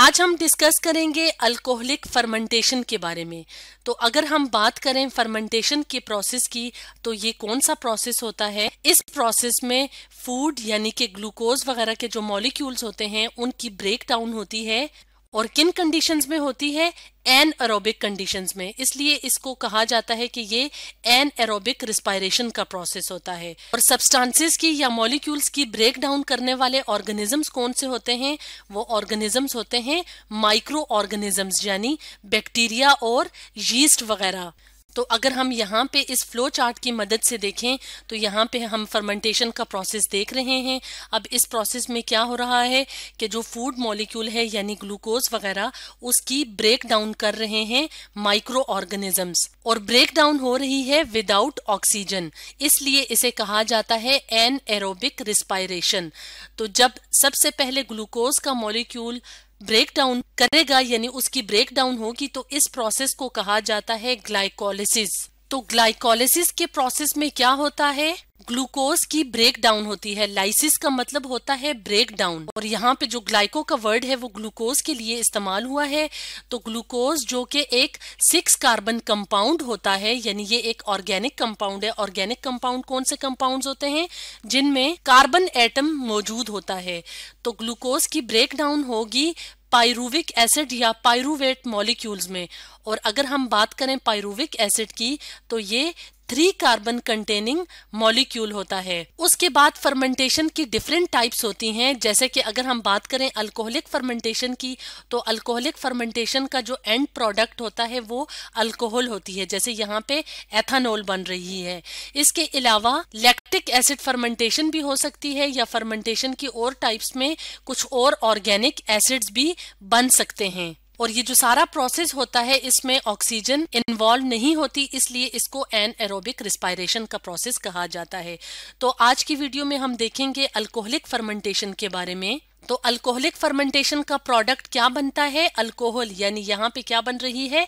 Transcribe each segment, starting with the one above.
आज हम डिस्कस करेंगे अल्कोहलिक फर्मेंटेशन के बारे में तो अगर हम बात करें फर्मेंटेशन के प्रोसेस की तो ये कौन सा प्रोसेस होता है इस प्रोसेस में फूड यानी कि ग्लूकोज वगैरह के जो मॉलिक्यूल्स होते हैं उनकी ब्रेक डाउन होती है और किन कंडीशंस में होती है एन एरोबिक कंडीशंस में इसलिए इसको कहा जाता है कि ये एन एरोबिक रिस्पायरेशन का प्रोसेस होता है और सब्सटेंसेस की या मॉलिक्यूल्स की ब्रेक डाउन करने वाले ऑर्गेनिजम्स कौन से होते हैं वो ऑर्गेनिजम्स होते हैं माइक्रो ऑर्गेनिजम्स यानी बैक्टीरिया और यीस्ट वगैरह तो अगर हम यहाँ पे इस फ्लो चार्ट की मदद से देखें तो यहाँ पे हम फर्मेंटेशन का प्रोसेस देख रहे हैं अब इस प्रोसेस में क्या हो रहा है कि जो फूड मॉलिक्यूल है यानी ग्लूकोज वगैरह उसकी ब्रेक डाउन कर रहे हैं माइक्रो ऑर्गेनिजम्स और ब्रेक डाउन हो रही है विदाउट ऑक्सीजन इसलिए इसे कहा जाता है एन एरोबिक रिस्पायरेशन तो जब सबसे पहले ग्लूकोज का मॉलिक्यूल ब्रेक डाउन करेगा यानी उसकी ब्रेक डाउन होगी तो इस प्रोसेस को कहा जाता है ग्लाइकोलिसिस तो ग्लाइकोलाइसिस के प्रोसेस में क्या होता है ग्लूकोज की ब्रेक डाउन होती है लाइसिस का मतलब होता है ब्रेक डाउन और यहाँ पे जो ग्लाइको का वर्ड है वो ग्लूकोज के लिए इस्तेमाल हुआ है तो ग्लूकोज जो कि एक सिक्स कार्बन कंपाउंड होता है यानी ये एक ऑर्गेनिक कंपाउंड है ऑर्गेनिक कंपाउंड कौन से कंपाउंड होते हैं जिनमें कार्बन एटम मौजूद होता है तो ग्लूकोज की ब्रेक डाउन होगी पायरूविक एसिड या पायरूवेट मॉलिक्यूल्स में और अगर हम बात करें पायरूविक एसिड की तो ये थ्री कार्बन कंटेनिंग मॉलिक्यूल होता है उसके बाद फर्मेंटेशन की डिफरेंट टाइप्स होती हैं जैसे कि अगर हम बात करें अल्कोहलिक फर्मेंटेशन की तो अल्कोहलिक फर्मेंटेशन का जो एंड प्रोडक्ट होता है वो अल्कोहल होती है जैसे यहाँ पे एथानोल बन रही है इसके अलावा लैक्टिक एसिड फर्मेंटेशन भी हो सकती है या फर्मेंटेशन की और टाइप्स में कुछ और ऑर्गेनिक एसिड्स भी बन सकते हैं और ये जो सारा प्रोसेस होता है इसमें ऑक्सीजन इन्वॉल्व नहीं होती इसलिए इसको एन एरोबिक रिस्पायरेशन का प्रोसेस कहा जाता है तो आज की वीडियो में हम देखेंगे अल्कोहलिक फर्मेंटेशन के बारे में तो अल्कोहलिक फर्मेंटेशन का प्रोडक्ट क्या बनता है अल्कोहल यानी यहाँ पे क्या बन रही है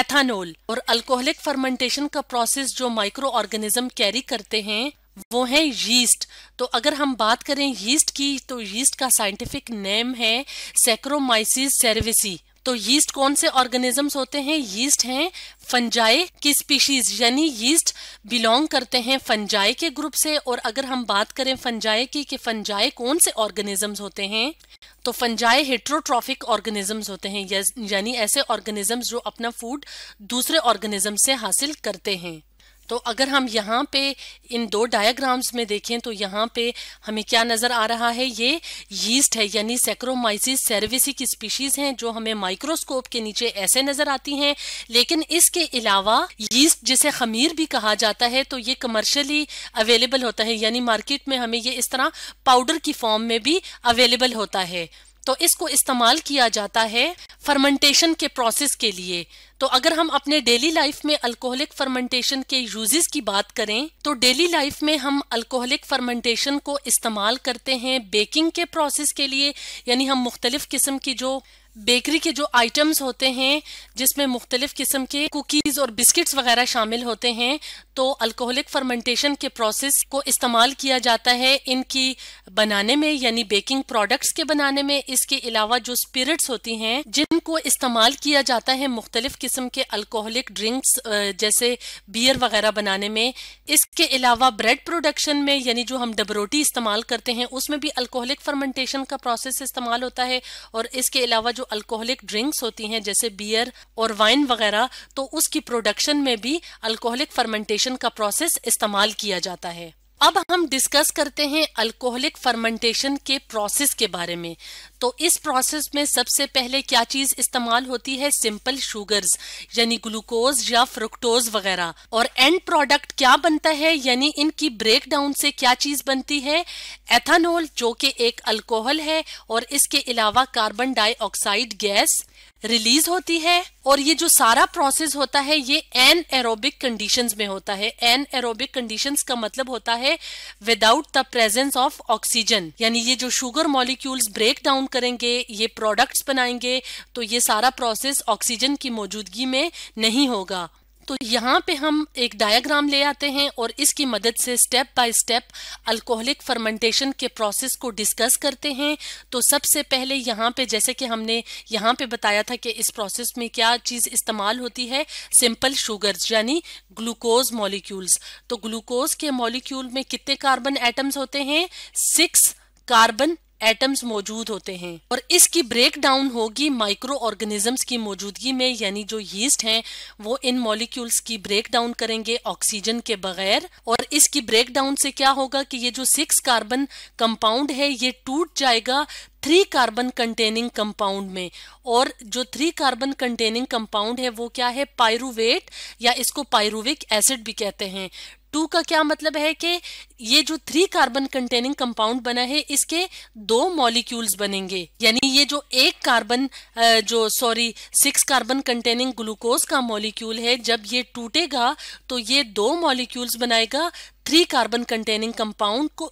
एथानोल और अल्कोहलिक फर्मेंटेशन का प्रोसेस जो माइक्रो ऑर्गेनिज्म कैरी करते हैं वो है यीस्ट तो अगर हम बात करें यीस्ट की तो यीस्ट का साइंटिफिक नेम है सेक्रोमाइसिस सेरेविसी तो यीस्ट कौन से ऑर्गेनिजम्स होते हैं यीस्ट हैं फंजाई की स्पीशीज यानी यीस्ट बिलोंग करते हैं फंजाई के ग्रुप से और अगर हम बात करें फंजाई की कि फंजाई कौन से ऑर्गेनिजम्स होते हैं तो फंजाई हेट्रोट्रॉफिक ऑर्गेनिजम्स होते हैं यानी ऐसे ऑर्गेनिजम्स जो अपना फूड दूसरे ऑर्गेनिज्म से हासिल करते हैं तो अगर हम यहाँ पे इन दो डायग्राम्स में देखें तो यहाँ पे हमें क्या नज़र आ रहा है ये यीस्ट है यानी सेक्रोमाइसिस सर्विसी की स्पीशीज हैं जो हमें माइक्रोस्कोप के नीचे ऐसे नज़र आती हैं लेकिन इसके अलावा यीस्ट जिसे खमीर भी कहा जाता है तो ये कमर्शली अवेलेबल होता है यानी मार्केट में हमें ये इस तरह पाउडर की फॉर्म में भी अवेलेबल होता है तो इसको इस्तेमाल किया जाता है फर्मेंटेशन के प्रोसेस के लिए तो अगर हम अपने डेली लाइफ में अल्कोहलिक फर्मेंटेशन के यूजेस की बात करें तो डेली लाइफ में हम अल्कोहलिक फर्मेंटेशन को इस्तेमाल करते हैं बेकिंग के प्रोसेस के लिए यानी हम मुख्तलिफ किस्म की जो बेकरी के जो आइटम्स होते हैं जिसमें मुख्तलिफ किस्म के कुकीज़ और बिस्किट्स वगैरह शामिल होते हैं तो अल्कोहलिक फर्मेंटेशन के प्रोसेस को इस्तेमाल किया जाता है इनकी बनाने में यानी बेकिंग प्रोडक्ट्स के बनाने में इसके अलावा जो स्पिरिट्स होती हैं जिनको इस्तेमाल किया जाता है मुख्तलिफ किस्म के अल्कोहलिक ड्रिंक्स जैसे बियर वगैरह बनाने में इसके अलावा ब्रेड प्रोडक्शन में यानी जो हम डबरोटी इस्तेमाल करते हैं उसमें भी अल्कोहलिक फर्मेंटेशन का प्रोसेस इस्तेमाल होता है और इसके अलावा जो अल्कोहलिक ड्रिंक्स होती हैं जैसे बियर और वाइन वगैरह तो उसकी प्रोडक्शन में भी अल्कोहलिक फर्मेंटेशन का प्रोसेस इस्तेमाल किया जाता है अब हम डिस्कस करते हैं अल्कोहलिक फर्मेंटेशन के प्रोसेस के बारे में तो इस प्रोसेस में सबसे पहले क्या चीज इस्तेमाल होती है सिंपल शुगर्स यानी ग्लूकोज या फ्रुक्टोज वगैरह और एंड प्रोडक्ट क्या बनता है यानी इनकी ब्रेक डाउन से क्या चीज बनती है एथानोल जो कि एक अल्कोहल है और इसके अलावा कार्बन डाइऑक्साइड गैस रिलीज होती है और ये जो सारा प्रोसेस होता है ये एन एरोबिक कंडीशंस में होता है एन एरोबिक कंडीशंस का मतलब होता है without the presence of oxygen यानी ये जो शुगर मॉलिक्यूल्स ब्रेक डाउन करेंगे ये प्रोडक्ट्स बनाएंगे तो ये सारा प्रोसेस ऑक्सीजन की मौजूदगी में नहीं होगा तो यहाँ पे हम एक डायग्राम ले आते हैं और इसकी मदद से step by step alcoholic fermentation के प्रोसेस को डिस्कस करते हैं तो सबसे पहले यहाँ पे जैसे कि हमने यहाँ पे बताया था कि इस प्रोसेस में क्या चीज़ इस्तेमाल होती है सिंपल शुगर्स यानी ग्लूकोज मॉलिक्यूल्स तो ग्लूकोज के मॉलिक्यूल में कितने कार्बन एटम्स होते हैं सिक्स कार्बन एटम्स मौजूद होते हैं और इसकी ब्रेक डाउन होगी माइक्रो ऑर्गेनिजम्स की मौजूदगी में यानी जो यीस्ट हैं वो इन मॉलिक्यूल्स की ब्रेक डाउन करेंगे ऑक्सीजन के बगैर और इसकी ब्रेक डाउन से क्या होगा कि ये जो सिक्स कार्बन कंपाउंड है ये टूट जाएगा थ्री कार्बन कंटेनिंग कंपाउंड में और जो थ्री कार्बन कंटेनिंग कंपाउंड है वो क्या है पायरुवेट या इसको पायरुविक एसिड भी कहते हैं टू का क्या मतलब है कि ये जो थ्री कार्बन कंटेनिंग कंपाउंड बना है इसके दो मॉलिक्यूल्स बनेंगे यानी ये जो एक कार्बन जो sorry six carbon containing glucose का मॉलिक्यूल है जब ये टूटेगा तो ये दो मॉलिक्यूल्स बनाएगा थ्री कार्बन कंटेनिंग कंपाउंड को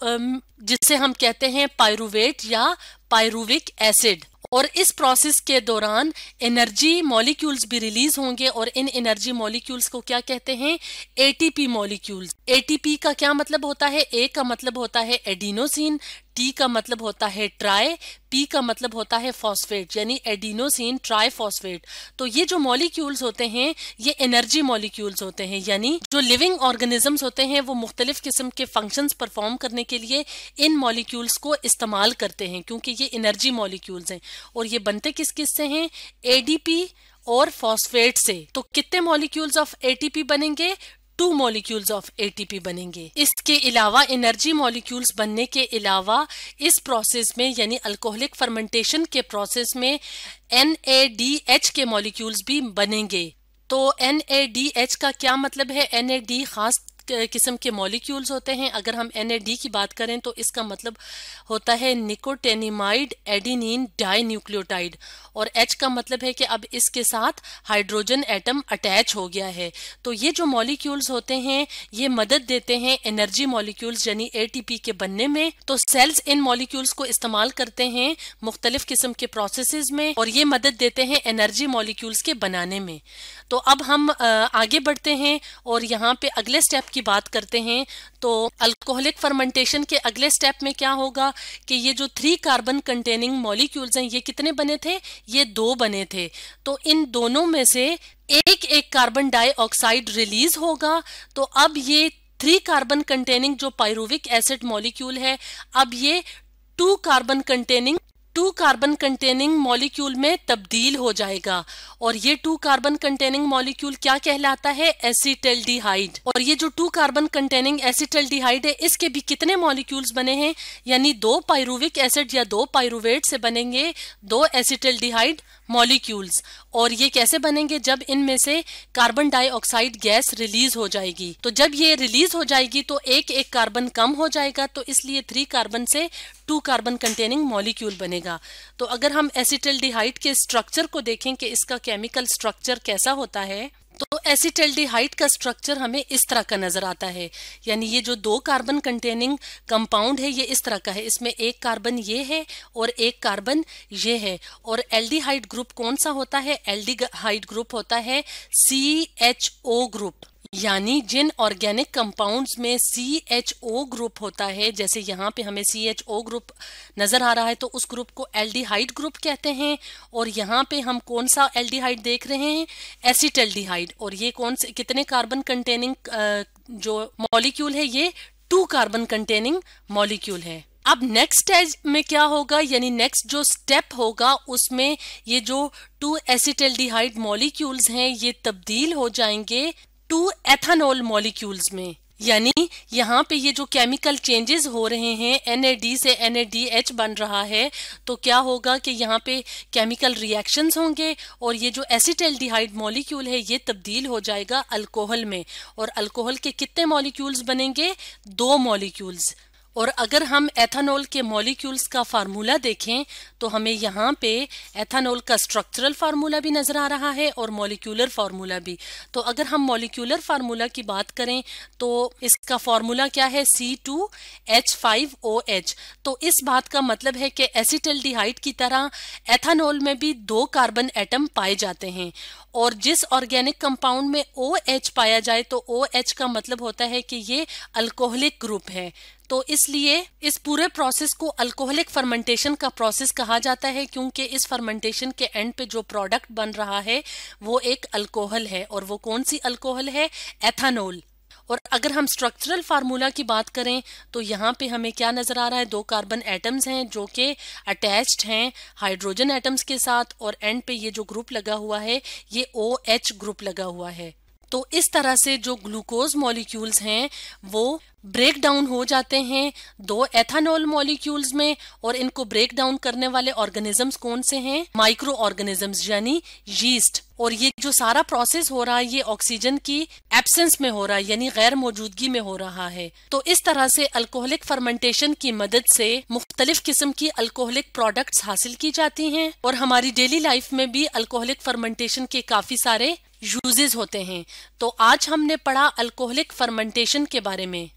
जिससे हम कहते हैं पायरुवेट या पायरुविक एसिड और इस प्रोसेस के दौरान एनर्जी मॉलिक्यूल्स भी रिलीज होंगे और इन एनर्जी मॉलिक्यूल्स को क्या कहते हैं एटीपी मॉलिक्यूल्स एटीपी का क्या मतलब होता है ए का मतलब होता है एडिनोसिन टी का मतलब होता है ट्राई पी का मतलब होता है फॉस्फेट यानी एडिनोसिन ट्राइफॉस्फेट तो ये जो मॉलिक्यूल्स होते हैं ये एनर्जी मॉलिक्यूल्स होते हैं यानी जो लिविंग ऑर्गेनिजम्स होते हैं वो मुख्तलिफ किस्म के फंक्शंस परफॉर्म करने के लिए इन मॉलिक्यूल्स को इस्तेमाल करते हैं क्योंकि ये एनर्जी मॉलिक्यूल्स हैं और ये बनते किस किस से हैं एडीपी और फॉस्फेट से तो कितने मॉलिक्यूल्स ऑफ एटीपी बनेंगे टू मॉलिक्यूल्स ऑफ एटीपी बनेंगे इसके अलावा एनर्जी मॉलिक्यूल्स बनने के अलावा इस प्रोसेस में यानी अल्कोहलिक फर्मेंटेशन के प्रोसेस में एन के मॉलिक्यूल्स भी बनेंगे तो एन का क्या मतलब है एन खास किस्म के मॉलिक्यूल्स होते हैं अगर हम एन की बात करें तो इसका मतलब होता है निकोटेनिमाइड एडिनिन डाई न्यूक्लियोटाइड और एच का मतलब है कि अब इसके साथ हाइड्रोजन एटम अटैच हो गया है तो ये जो मॉलिक्यूल्स होते हैं ये मदद देते हैं एनर्जी मॉलिक्यूल्स यानी एटीपी के बनने में तो सेल्स इन मॉलिक्यूल्स को इस्तेमाल करते हैं मुख्तलिफ किस्म के प्रोसेस में और ये मदद देते हैं एनर्जी मॉलिक्यूल्स के बनाने में तो अब हम आगे बढ़ते हैं और यहाँ पे अगले स्टेप की बात करते हैं तो अल्कोहलिक फर्मेंटेशन के अगले स्टेप में क्या होगा कि ये जो थ्री कार्बन कंटेनिंग मॉलिक्यूल्स हैं ये कितने बने थे ये दो बने थे तो इन दोनों में से एक एक कार्बन डाइऑक्साइड रिलीज होगा तो अब ये थ्री कार्बन कंटेनिंग जो पायरुविक एसिड मॉलिक्यूल है अब ये two carbon containing two carbon containing molecule में तब्दील हो जाएगा और ये टू कार्बन कंटेनिंग मॉलिक्यूल क्या कहलाता है एसिटल्डिहाइड और ये जो टू कार्बन कंटेनिंग एसिटल्डिहाइड है इसके भी कितने मॉलिक्यूल्स बने हैं यानी दो पायरुविक एसिड या दो पायरुवेट से बनेंगे दो एसिटल्डिहाइड मॉलिक्यूल्स और ये कैसे बनेंगे जब इनमें से कार्बन डाइऑक्साइड गैस रिलीज हो जाएगी तो जब ये रिलीज हो जाएगी तो एक एक कार्बन कम हो जाएगा तो इसलिए थ्री कार्बन से टू कार्बन कंटेनिंग मॉलिक्यूल बनेगा तो अगर हम एसिटल के स्ट्रक्चर को देखें कि इसका केमिकल स्ट्रक्चर कैसा होता है तो एसिटेल्डिहाइड का स्ट्रक्चर हमें इस तरह का नजर आता है यानी ये जो दो कार्बन कंटेनिंग कंपाउंड है ये इस तरह का है इसमें एक कार्बन ये है और एक कार्बन ये है और एल्डिहाइड ग्रुप कौन सा होता है एल्डिहाइड ग्रुप होता है सी एच ओ ग्रुप यानी जिन ऑर्गेनिक कंपाउंड्स में सी एच ओ ग्रुप होता है जैसे यहाँ पे हमें सी एच ओ ग्रुप नज़र आ रहा है तो उस ग्रुप को एल डी हाइड ग्रुप कहते हैं और यहाँ पे हम कौन सा एल डी हाइड देख रहे हैं एल डी हाइड और ये कौन से कितने कार्बन कंटेनिंग जो मॉलिक्यूल है ये टू कार्बन कंटेनिंग मॉलिक्यूल है अब नेक्स्ट स्टेज में क्या होगा यानी नेक्स्ट जो स्टेप होगा उसमें ये जो टू एसिटेल्डिहाइड मॉलिक्यूल्स हैं ये तब्दील हो जाएंगे टू एथानोल मॉलिक्यूल्स में यानी यहाँ पे ये जो केमिकल चेंजेस हो रहे हैं एन से एन बन रहा है तो क्या होगा कि यहाँ पे केमिकल रिएक्शंस होंगे और ये जो डिहाइड मॉलिक्यूल है ये तब्दील हो जाएगा अल्कोहल में और अल्कोहल के कितने मॉलिक्यूल्स बनेंगे दो मॉलिक्यूल्स और अगर हम एथानॉल के मॉलिक्यूल्स का फार्मूला देखें तो हमें यहाँ पे एथानॉल का स्ट्रक्चरल फार्मूला भी नज़र आ रहा है और मॉलिक्यूलर फार्मूला भी तो अगर हम मॉलिक्यूलर फार्मूला की बात करें तो इसका फार्मूला क्या है C two H five O H तो इस बात का मतलब है कि एसिटल की तरह एथानॉल में भी दो कार्बन एटम पाए जाते हैं और जिस ऑर्गेनिक कंपाउंड में ओ OH पाया जाए तो ओ OH का मतलब होता है कि ये अल्कोहलिक ग्रुप है तो इसलिए इस पूरे प्रोसेस को अल्कोहलिक फर्मेंटेशन का प्रोसेस कहा जाता है क्योंकि इस फर्मेंटेशन के एंड पे जो प्रोडक्ट बन रहा है वो एक अल्कोहल है और वो कौन सी अल्कोहल है एथानोल और अगर हम स्ट्रक्चरल फार्मूला की बात करें तो यहाँ पे हमें क्या नज़र आ रहा है दो कार्बन एटम्स हैं जो कि अटैच्ड हैं हाइड्रोजन एटम्स के साथ और एंड पे ये जो ग्रुप लगा हुआ है ये ओ OH ग्रुप लगा हुआ है तो इस तरह से जो ग्लूकोज मॉलिक्यूल्स हैं वो ब्रेक डाउन हो जाते हैं दो एथानॉल मॉलिक्यूल्स में और इनको ब्रेक डाउन करने वाले ऑर्गेनिजम्स कौन से हैं माइक्रो ऑर्गेनिजम्स यानी यीस्ट और ये जो सारा प्रोसेस हो रहा है ये ऑक्सीजन की एब्सेंस में हो रहा है यानी गैर मौजूदगी में हो रहा है तो इस तरह से अल्कोहलिक फर्मेंटेशन की मदद से मुख्तलिफ किस्म की अल्कोहलिक प्रोडक्ट्स हासिल की जाती हैं और हमारी डेली लाइफ में भी अल्कोहलिक फर्मेंटेशन के काफी सारे यूजेस होते हैं तो आज हमने पढ़ा अल्कोहलिक फर्मेंटेशन के बारे में